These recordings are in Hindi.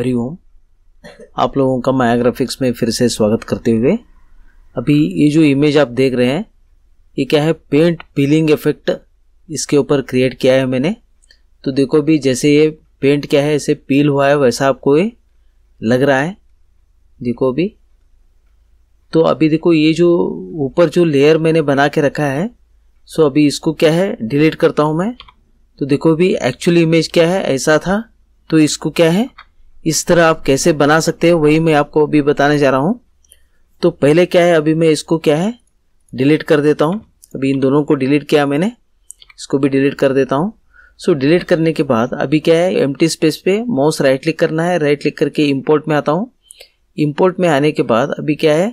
हरिओम ओम आप लोगों का माया ग्राफिक्स में फिर से स्वागत करते हुए अभी ये जो इमेज आप देख रहे हैं ये क्या है पेंट पीलिंग इफेक्ट इसके ऊपर क्रिएट किया है मैंने तो देखो भी जैसे ये पेंट क्या है ऐसे पील हुआ है वैसा आपको ये लग रहा है देखो अभी तो अभी देखो ये जो ऊपर जो लेयर मैंने बना के रखा है सो अभी इसको क्या है डिलीट करता हूँ मैं तो देखो अभी एक्चुअली इमेज क्या है ऐसा था तो इसको क्या है इस तरह आप कैसे बना सकते हो वही मैं आपको अभी बताने जा रहा हूँ तो पहले क्या है अभी मैं इसको क्या है डिलीट कर देता हूँ अभी इन दोनों को डिलीट किया मैंने इसको भी डिलीट कर देता हूँ सो डिलीट करने के बाद अभी क्या है एम स्पेस पे माउस राइट क्लिक करना है राइट क्लिक करके इम्पोर्ट में आता हूँ इम्पोर्ट में आने के बाद अभी क्या है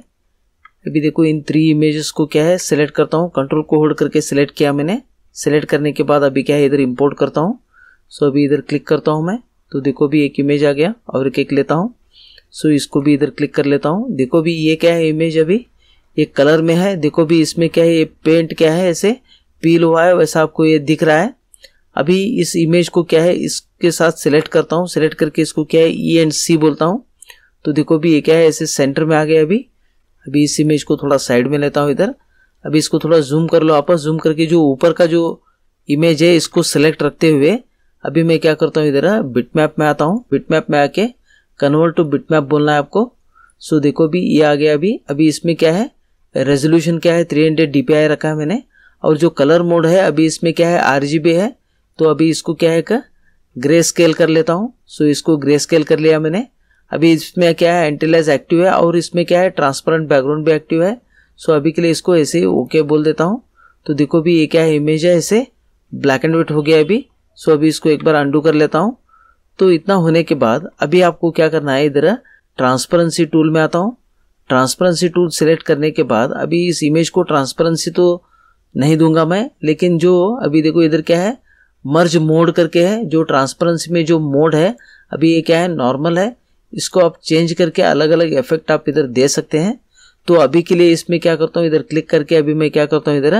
अभी देखो इन थ्री इमेजेस को क्या है सिलेक्ट करता हूँ कंट्रोल को होल्ड करके सिलेक्ट किया मैंने सेलेक्ट करने के बाद अभी क्या है इधर इम्पोर्ट करता हूँ सो अभी इधर क्लिक करता हूँ मैं तो देखो भी एक इमेज आ गया और एक एक लेता हूँ सो इसको भी इधर क्लिक कर लेता हूँ देखो भी ये क्या है इमेज अभी ये कलर में है देखो भी इसमें क्या है ये पेंट क्या है ऐसे पील हुआ है वैसा आपको ये दिख रहा है अभी इस इमेज को क्या है इसके साथ सेलेक्ट करता हूँ सिलेक्ट करके इसको क्या है ई एंड सी बोलता हूँ तो देखो भी ये क्या है ऐसे सेंटर में आ गया अभी अभी इस इमेज को थोड़ा साइड में लेता हूँ इधर अभी इसको थोड़ा जूम कर लो आपस जूम करके जो ऊपर का जो इमेज है इसको सेलेक्ट रखते हुए अभी मैं क्या करता हूँ इधर बिटमैप में आता हूँ बिटमैप में आके कन्वर्ट टू बिटमैप बोलना है आपको सो देखो अभी ये आ गया अभी अभी इसमें क्या है रेजोल्यूशन क्या है थ्री हंड्रेड डी रखा है मैंने और जो कलर मोड है अभी इसमें क्या है आर है तो अभी इसको क्या है का ग्रे स्केल कर लेता हूँ सो इसको ग्रे स्केल कर लिया मैंने अभी इसमें क्या है एंटेलाइज एक्टिव है और इसमें क्या है ट्रांसपेरेंट बैकग्राउंड भी एक्टिव है सो अभी के लिए इसको ऐसे ही ओके बोल देता हूँ तो देखो भी ये क्या है इमेज है ऐसे ब्लैक एंड व्हाइट हो गया अभी सो अभी इसको एक बार अंडू कर लेता हूँ तो इतना होने के बाद अभी आपको क्या करना है इधर ट्रांसपेरेंसी टूल में आता हूँ ट्रांसपेरेंसी टूल सेलेक्ट करने के बाद अभी इस इमेज को ट्रांसपेरेंसी तो नहीं दूंगा मैं लेकिन जो अभी देखो इधर क्या है मर्ज मोड करके है जो ट्रांसपेरेंसी में जो मोड है अभी ये क्या है नॉर्मल है इसको आप चेंज करके अलग अलग इफेक्ट आप इधर दे सकते हैं तो अभी के लिए इसमें क्या करता हूँ इधर क्लिक करके अभी मैं क्या करता हूँ इधर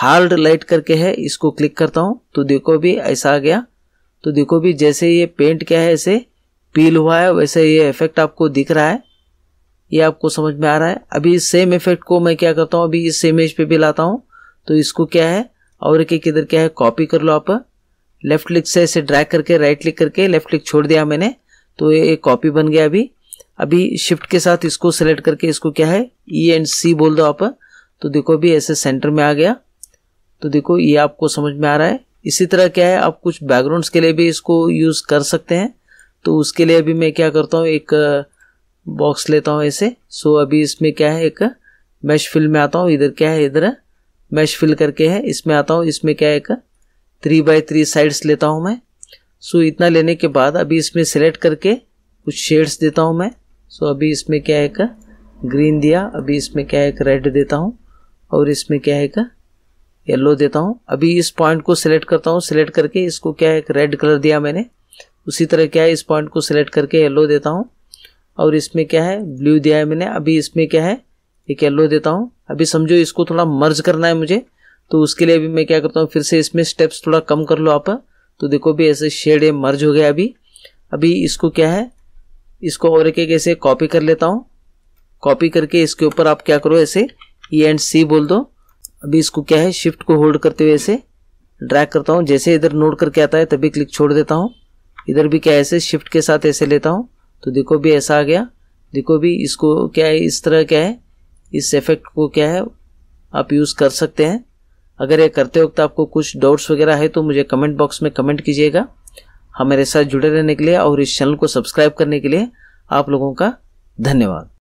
हार्ड लाइट करके है इसको क्लिक करता हूं तो देखो भी ऐसा आ गया तो देखो भी जैसे ये पेंट क्या है ऐसे पील हुआ है वैसे ये इफेक्ट आपको दिख रहा है ये आपको समझ में आ रहा है अभी सेम इफेक्ट को मैं क्या करता हूँ अभी इस सेम पे भी लाता हूँ तो इसको क्या है और एक एक इधर क्या है कॉपी कर लो आप लेफ्ट क्लिक से ऐसे ड्रैग करके राइट क्लिक करके लेफ्ट क्लिक छोड़ दिया मैंने तो ये कॉपी बन गया अभी अभी शिफ्ट के साथ इसको सेलेक्ट करके इसको क्या है ई एंड सी बोल दो आप तो देखो अभी ऐसे सेंटर में आ गया तो देखो ये आपको समझ में आ रहा है इसी तरह क्या है आप कुछ बैकग्राउंड्स के लिए भी इसको यूज़ कर सकते हैं तो उसके लिए अभी मैं क्या करता हूँ एक बॉक्स uh, लेता हूँ ऐसे सो अभी इसमें क्या है एक मैश फिल में आता हूँ इधर क्या है इधर मैश फिल करके है इसमें आता हूँ इसमें क्या है एक थ्री बाई थ्री साइड्स लेता हूँ मैं सो इतना लेने के बाद अभी इसमें सेलेक्ट करके कुछ शेड्स देता हूँ मैं सो अभी इसमें क्या है एक ग्रीन दिया अभी इसमें क्या है एक रेड देता हूँ और इसमें क्या है एक येलो देता हूँ अभी इस पॉइंट को सिलेक्ट करता हूँ सिलेक्ट करके इसको क्या है रेड कलर दिया मैंने उसी तरह क्या है इस पॉइंट को सिलेक्ट करके येलो देता हूँ और इसमें क्या है ब्लू दिया है मैंने अभी इसमें क्या है एक येलो देता हूँ अभी समझो इसको थोड़ा मर्ज करना है मुझे तो उसके लिए अभी मैं क्या करता हूँ फिर से इसमें स्टेप्स थोड़ा कम कर लो आप तो देखो भी ऐसे शेड है मर्ज हो गया अभी अभी इसको क्या है इसको और एक एक ऐसे कॉपी कर लेता हूँ कॉपी करके इसके ऊपर आप क्या करो ऐसे ई एंड सी बोल दो अभी इसको क्या है शिफ्ट को होल्ड करते हुए ऐसे ड्रैग करता हूँ जैसे इधर नोट करके आता है तभी क्लिक छोड़ देता हूँ इधर भी क्या ऐसे शिफ्ट के साथ ऐसे लेता हूँ तो देखो भी ऐसा आ गया देखो भी इसको क्या है इस तरह क्या है इस इफेक्ट को क्या है आप यूज़ कर सकते हैं अगर ये करते वक्त आपको कुछ डाउट्स वगैरह है तो मुझे कमेंट बॉक्स में कमेंट कीजिएगा हमारे हाँ, साथ जुड़े रहने के लिए और इस चैनल को सब्सक्राइब करने के लिए आप लोगों का धन्यवाद